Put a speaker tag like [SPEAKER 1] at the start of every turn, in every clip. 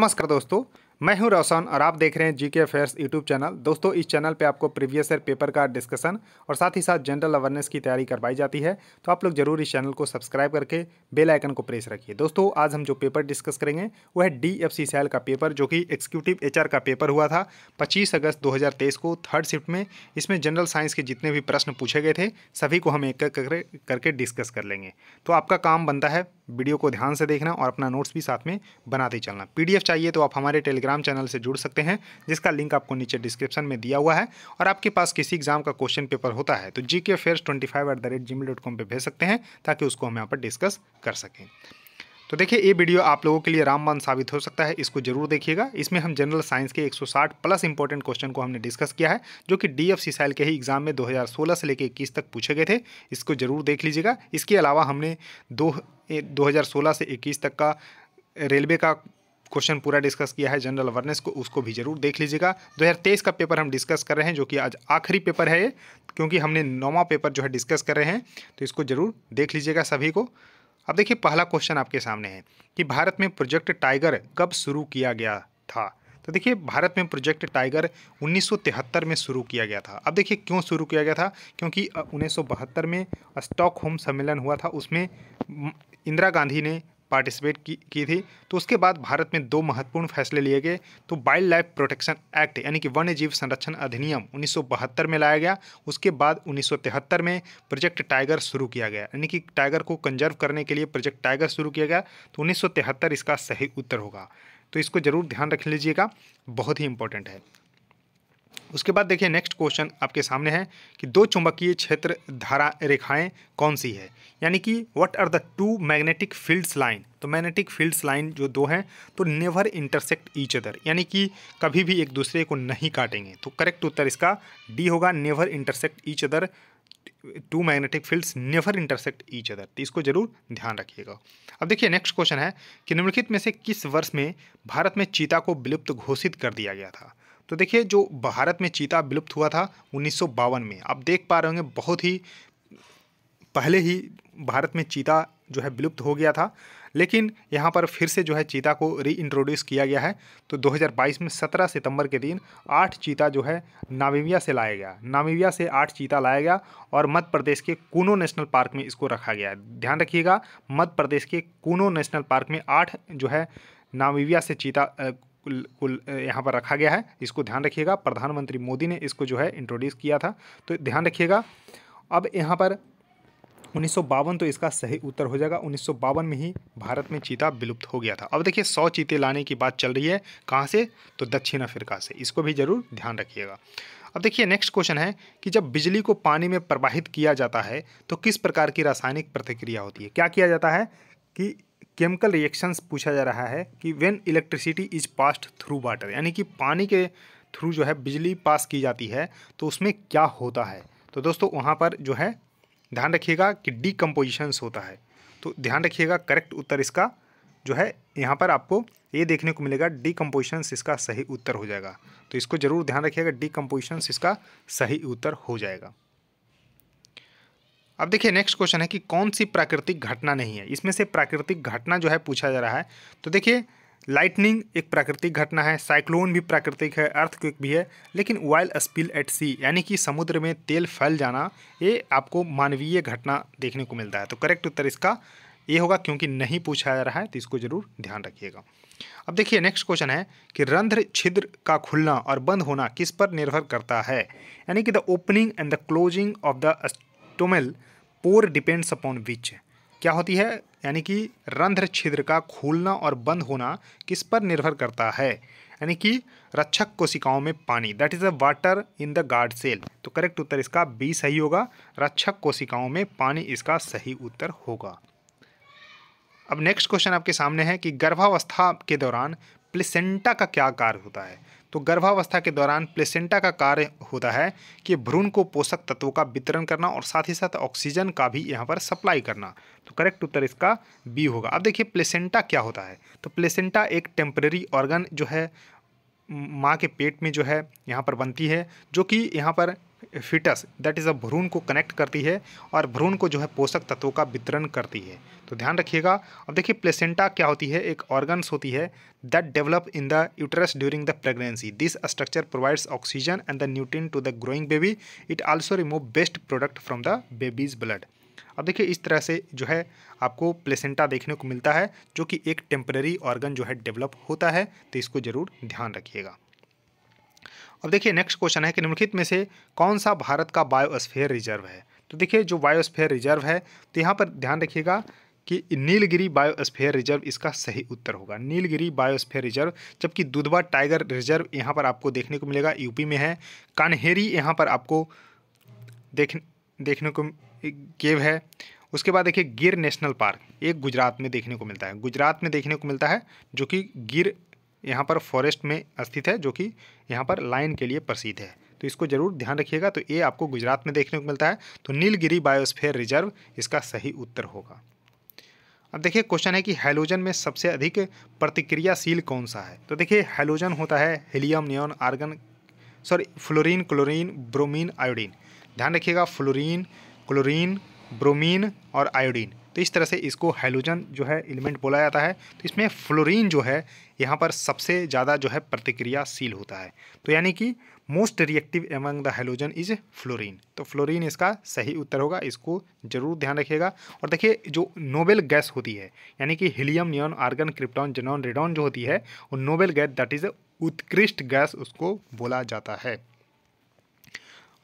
[SPEAKER 1] नमस्कार दोस्तों मैं हूं रोशन और आप देख रहे हैं जी के अफेयर्स यूट्यूब चैनल दोस्तों इस चैनल पे आपको प्रीवियस ईयर पेपर का डिस्कशन और साथ ही साथ जनरल अवेयरनेस की तैयारी करवाई जाती है तो आप लोग जरूर इस चैनल को सब्सक्राइब करके बेल आइकन को प्रेस रखिए दोस्तों आज हम जो पेपर डिस्कस करेंगे वो है डी एफ का पेपर जो कि एक्सिक्यूटिव एच का पेपर हुआ था पच्चीस अगस्त दो को थर्ड शिफ्ट में इसमें जनरल साइंस के जितने भी प्रश्न पूछे गए थे सभी को हम एक एक करके डिस्कस कर लेंगे तो आपका काम बनता है वीडियो को ध्यान से देखना और अपना नोट्स भी साथ में बनाते चलना पी चाहिए तो आप हमारे टेलीग्राम टेलीग्राम चैनल से जुड़ सकते हैं जिसका लिंक आपको नीचे डिस्क्रिप्शन में दिया हुआ है और आपके पास किसी एग्जाम का क्वेश्चन पेपर होता है तो G K affairs twenty five at the rate Gmail dot com पर भेज सकते हैं ताकि उसको हम यहाँ पर डिस्कस कर सकें तो देखिए ये वीडियो आप लोगों के लिए रामबान साबित हो सकता है इसको जरूर देखिएगा इसमें हम जनरल साइंस के 160 प्लस इंपॉर्टेंट क्वेश्चन को हमने डिस्कस किया है जो कि डी एफ साइल के ही एग्जाम में 2016 से लेकर इक्कीस तक पूछे गए थे इसको जरूर देख लीजिएगा इसके अलावा हमने दो 2016 से इक्कीस तक का रेलवे का क्वेश्चन पूरा डिस्कस किया है जनरल अवेयरनेस को उसको भी जरूर देख लीजिएगा 2023 का पेपर हम डिस्कस कर रहे हैं जो कि आज आखिरी पेपर है ये क्योंकि हमने नौवा पेपर जो है डिस्कस कर रहे हैं तो इसको जरूर देख लीजिएगा सभी को अब देखिए पहला क्वेश्चन आपके सामने है कि भारत में प्रोजेक्ट टाइगर कब शुरू किया गया था तो देखिए भारत में प्रोजेक्ट टाइगर 1973 में शुरू किया गया था अब देखिए क्यों शुरू किया गया था क्योंकि उन्नीस में स्टॉक होम सम्मेलन हुआ था उसमें इंदिरा गांधी ने पार्टिसिपेट की, की थी तो उसके बाद भारत में दो महत्वपूर्ण फैसले लिए गए तो वाइल्ड लाइफ प्रोटेक्शन एक्ट यानी कि वन्य जीव संरक्षण अधिनियम 1972 में लाया गया उसके बाद 1973 में प्रोजेक्ट टाइगर शुरू किया गया यानी कि टाइगर को कंजर्व करने के लिए प्रोजेक्ट टाइगर शुरू किया गया तो उन्नीस इसका सही उत्तर होगा तो इसको ज़रूर ध्यान रख लीजिएगा बहुत ही इंपॉर्टेंट है उसके बाद देखिए नेक्स्ट क्वेश्चन आपके सामने है कि दो चुंबकीय क्षेत्र धारा रेखाएं कौन सी है यानी कि what are the two magnetic fields line तो मैग्नेटिक फील्ड्स लाइन जो दो हैं तो नेवर इंटरसेक्ट ईच अदर यानी कि कभी भी एक दूसरे को नहीं काटेंगे तो करेक्ट उत्तर इसका डी होगा never intersect each other two magnetic fields never intersect each other तो इसको जरूर ध्यान रखिएगा अब देखिए नेक्स्ट क्वेश्चन है कि निम्नलिखित में से किस वर्ष में भारत में चीता को विलुप्त घोषित कर दिया गया था तो देखिए जो भारत में चीता विलुप्त हुआ था उन्नीस में आप देख पा रहे होंगे बहुत ही पहले ही भारत में चीता जो है विलुप्त हो गया था लेकिन यहाँ पर फिर से जो है चीता को रीइंट्रोड्यूस किया गया है तो 2022 में 17 सितंबर के दिन आठ चीता जो है नामीबिया से लाया गया नामीबिया से आठ चीता लाया गया और मध्य प्रदेश के कूनो नेशनल पार्क में इसको रखा गया ध्यान रखिएगा मध्य प्रदेश के कूनो नेशनल पार्क में आठ जो है नामीबिया से चीता कुल यहाँ पर रखा गया है इसको ध्यान रखिएगा प्रधानमंत्री मोदी ने इसको जो है इंट्रोड्यूस किया था तो ध्यान रखिएगा अब यहाँ पर उन्नीस तो इसका सही उत्तर हो जाएगा उन्नीस में ही भारत में चीता विलुप्त हो गया था अब देखिए सौ चीते लाने की बात चल रही है कहाँ से तो दक्षिण अफ्रीका से इसको भी ज़रूर ध्यान रखिएगा अब देखिए नेक्स्ट क्वेश्चन है कि जब बिजली को पानी में प्रवाहित किया जाता है तो किस प्रकार की रासायनिक प्रतिक्रिया होती है क्या किया जाता है कि केमिकल रिएक्शंस पूछा जा रहा है कि when electricity is passed through water यानी कि पानी के थ्रू जो है बिजली पास की जाती है तो उसमें क्या होता है तो दोस्तों वहाँ पर जो है ध्यान रखिएगा कि डिकम्पोजिशंस होता है तो ध्यान रखिएगा करेक्ट उत्तर इसका जो है यहाँ पर आपको ये देखने को मिलेगा डिकम्पोजिशंस इसका सही उत्तर हो जाएगा तो इसको ज़रूर ध्यान रखिएगा डिकम्पोजिशंस इसका सही उत्तर हो जाएगा अब देखिए नेक्स्ट क्वेश्चन है कि कौन सी प्राकृतिक घटना नहीं है इसमें से प्राकृतिक घटना जो है पूछा जा रहा है तो देखिए लाइटनिंग एक प्राकृतिक घटना है साइक्लोन भी प्राकृतिक है अर्थक्विक भी है लेकिन वाइल स्पिल एट सी यानी कि समुद्र में तेल फैल जाना ये आपको मानवीय घटना देखने को मिलता है तो करेक्ट उत्तर इसका ये होगा क्योंकि नहीं पूछा जा रहा है तो इसको जरूर ध्यान रखिएगा अब देखिए नेक्स्ट क्वेश्चन है कि रंध्र छिद्र का खुलना और बंद होना किस पर निर्भर करता है यानी कि the opening and the closing of the epistomal pore depends upon which क्या होती है यानी कि रंध्र छिद्र का खोलना और बंद होना किस पर निर्भर करता है यानी कि रक्षक कोशिकाओं में पानी that is a water in the guard cell तो करेक्ट उत्तर इसका बी सही होगा रक्षक कोशिकाओं में पानी इसका सही उत्तर होगा अब नेक्स्ट क्वेश्चन आपके सामने है कि गर्भावस्था के दौरान प्लेसेंटा का क्या कार्य होता है तो गर्भावस्था के दौरान प्लेसेंटा का कार्य होता है कि भ्रूण को पोषक तत्वों का वितरण करना और साथ ही साथ ऑक्सीजन का भी यहाँ पर सप्लाई करना तो करेक्ट उत्तर इसका बी होगा अब देखिए प्लेसेंटा क्या होता है तो प्लेसेंटा एक टेम्प्रेरी ऑर्गन जो है माँ के पेट में जो है यहाँ पर बनती है जो कि यहाँ पर फिटस दैट इज़ अ भ्रूण को कनेक्ट करती है और भ्रूण को जो है पोषक तत्वों का वितरण करती है तो ध्यान रखिएगा अब देखिए प्लेसेंटा क्या होती है एक ऑर्गन्स होती है that develop in the uterus during the pregnancy this structure provides oxygen and the nutrient to the growing baby it also remove waste product from the baby's blood अब देखिए इस तरह से जो है आपको प्लेसेंटा देखने को मिलता है जो कि एक टेम्प्रेरी ऑर्गन जो है डेवलप होता है तो इसको ज़रूर ध्यान रखिएगा अब देखिए नेक्स्ट क्वेश्चन है कि निम्नलिखित में से कौन सा भारत का बायोस्फेयर रिजर्व है तो देखिए जो बायोस्फेयर रिजर्व है तो यहाँ पर ध्यान रखिएगा कि नीलगिरी बायोस्फेयर रिजर्व इसका सही उत्तर होगा नीलगिरी बायोस्फेयर रिजर्व जबकि दुधवा टाइगर रिजर्व यहाँ पर आपको देखने को मिलेगा यूपी में है कान्हेरी यहाँ पर आपको देख देखने को गेव है उसके बाद देखिए गिर नेशनल पार्क एक गुजरात में देखने को मिलता है गुजरात में देखने को मिलता है जो कि गिर यहाँ पर फॉरेस्ट में स्थित है जो कि यहाँ पर लाइन के लिए प्रसिद्ध है तो इसको जरूर ध्यान रखिएगा तो ये आपको गुजरात में देखने को मिलता है तो नीलगिरी बायोस्फेयर रिजर्व इसका सही उत्तर होगा अब देखिए क्वेश्चन है कि हाइलोजन में सबसे अधिक प्रतिक्रियाशील कौन सा है तो देखिए हाइलोजन होता है helium neon argon sorry fluorine chlorine bromine iodine ध्यान रखिएगा फ्लोरीन क्लोरीन ब्रोमीन और आयोडीन तो इस तरह से इसको हाइलोजन जो है एलिमेंट बोला जाता है तो इसमें फ्लोरीन जो है यहाँ पर सबसे ज़्यादा जो है प्रतिक्रियाशील होता है तो यानी कि most reactive among the halogen is fluorine तो फ्लोरीन इसका सही उत्तर होगा इसको जरूर ध्यान रखिएगा और देखिए जो नोबेल गैस होती है यानी कि helium neon argon krypton xenon radon जो होती है वो नोबेल गैस दैट इज उत्कृष्ट गैस उसको बोला जाता है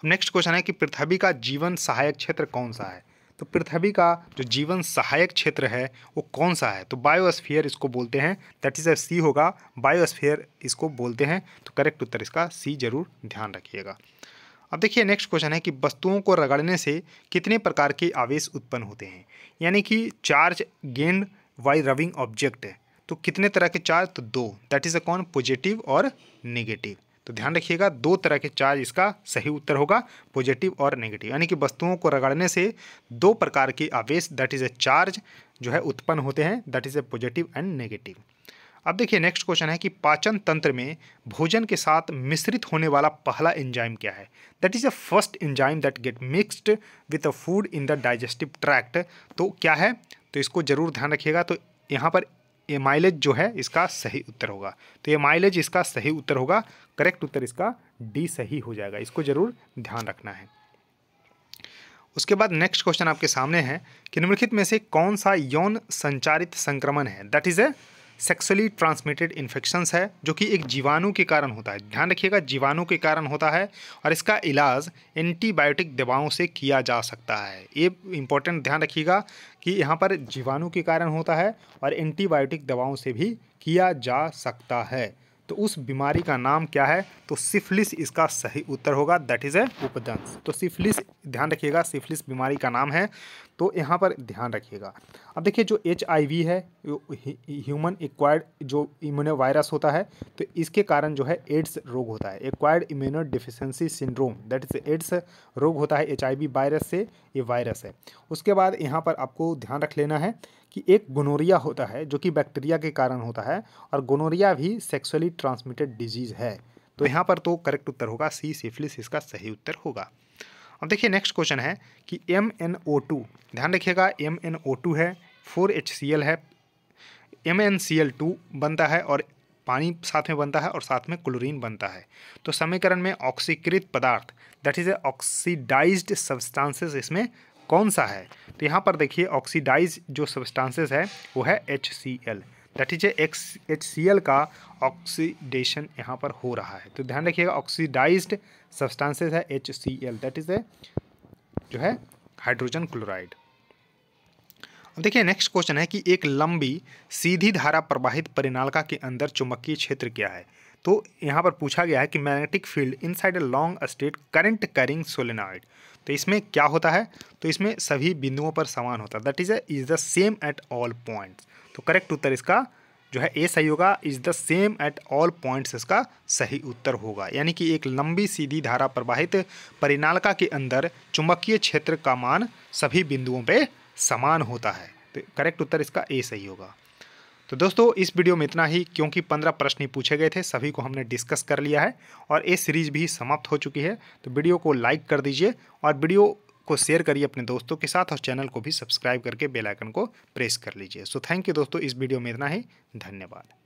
[SPEAKER 1] नेक्स्ट क्वेश्चन है कि पृथ्वी का जीवन सहायक क्षेत्र कौन सा है तो पृथ्वी का जो जीवन सहायक क्षेत्र है वो कौन सा है तो बायोस्फीयर इसको बोलते हैं दैट इज़ सी होगा बायोस्फीयर इसको बोलते हैं तो करेक्ट उत्तर इसका सी जरूर ध्यान रखिएगा अब देखिए नेक्स्ट क्वेश्चन है कि वस्तुओं को रगड़ने से कितने प्रकार के आवेश उत्पन्न होते हैं यानी कि charge gained by rubbing object है तो कितने तरह के चार्ज तो दो दैट इज़ अ कौन पॉजिटिव और निगेटिव तो ध्यान रखिएगा दो तरह के चार्ज इसका सही उत्तर होगा पॉजिटिव और नेगेटिव यानी कि वस्तुओं को रगड़ने से दो प्रकार के आवेश दैट इज़ ए चार्ज जो है उत्पन्न होते हैं that is a positive and negative अब देखिए नेक्स्ट क्वेश्चन है कि पाचन तंत्र में भोजन के साथ मिश्रित होने वाला पहला एंजाइम क्या है that is a first enzyme that get mixed with a food in the digestive tract तो क्या है तो इसको जरूर ध्यान रखिएगा तो यहाँ पर ये माइलेज जो है इसका सही उत्तर होगा तो ये माइलेज इसका सही उत्तर होगा करेक्ट उत्तर इसका डी सही हो जाएगा इसको ज़रूर ध्यान रखना है उसके बाद नेक्स्ट क्वेश्चन आपके सामने है कि निम्नलिखित में से कौन सा यौन संचारित संक्रमण है that is a sexually transmitted infections है जो कि एक जीवाणु के कारण होता है ध्यान रखिएगा जीवाणु के कारण होता है और इसका इलाज एंटीबायोटिक दवाओं से किया जा सकता है ये इंपॉर्टेंट ध्यान रखिएगा कि यहाँ पर जीवाणु के कारण होता है और एंटीबायोटिक दवाओं से भी किया जा सकता है तो उस बीमारी का नाम क्या है तो सिफलिस इसका सही उत्तर होगा दैट इज़ ए उपदंश तो सिफलिस ध्यान रखिएगा सिफलिस बीमारी का नाम है तो यहाँ पर ध्यान रखिएगा अब देखिए जो एच है ह्यूमन एक्वायर्ड जो इम्यूनो वायरस होता है तो इसके कारण जो है एड्स रोग होता है acquired immuno deficiency syndrome that is AIDS रोग होता है एच वायरस से ये वायरस है उसके बाद यहाँ पर आपको ध्यान रख लेना है कि एक गोनोरिया होता है जो कि बैक्टीरिया के कारण होता है और गोनोरिया भी सेक्सुअली ट्रांसमिटेड डिजीज़ है तो यहाँ पर तो करेक्ट उत्तर होगा सी सिफिलिस इसका सही उत्तर होगा अब देखिए नेक्स्ट क्वेश्चन है कि एम एन ओ टू ध्यान रखिएगा एम एन ओ टू है फोर एच सी एल है M N C L two बनता है और पानी साथ में बनता है और साथ में क्लोरीन बनता है तो समीकरण में ऑक्सीकृत पदार्थ that is a oxidized substances इसमें कौन सा है तो यहाँ पर देखिए ऑक्सीडाइज जो सब्सटांसेस है वो है H C L that is X H C L का ऑक्सीडेशन यहाँ पर हो रहा है तो ध्यान रखिएगा ऑक्सीडाइज्ड सब्सटांसेस है H C L that is a जो है हाइड्रोजन क्लोराइड अब देखिए नेक्स्ट क्वेश्चन है कि एक लंबी सीधी धारा प्रवाहित परिनालिका के अंदर चुंबकीय क्षेत्र क्या है तो यहाँ पर पूछा गया है कि magnetic field inside a long straight current carrying solenoid तो इसमें क्या होता है तो इसमें सभी बिंदुओं पर समान होता है that is is the same at all points तो करेक्ट उत्तर इसका जो है ए सही होगा is the same at all points इसका सही उत्तर होगा यानी कि एक लंबी सीधी धारा प्रवाहित परिनालिका के अंदर चुंबकीय क्षेत्र का मान सभी बिंदुओं पर समान होता है तो करेक्ट उत्तर इसका ए सही होगा तो दोस्तों इस वीडियो में इतना ही क्योंकि पंद्रह प्रश्न ही पूछे गए थे सभी को हमने डिस्कस कर लिया है और ये सीरीज भी समाप्त हो चुकी है तो वीडियो को लाइक कर दीजिए और वीडियो को शेयर करिए अपने दोस्तों के साथ और चैनल को भी सब्सक्राइब करके बेलाइकन को प्रेस कर लीजिए सो थैंक यू दोस्तों इस वीडियो में इतना ही धन्यवाद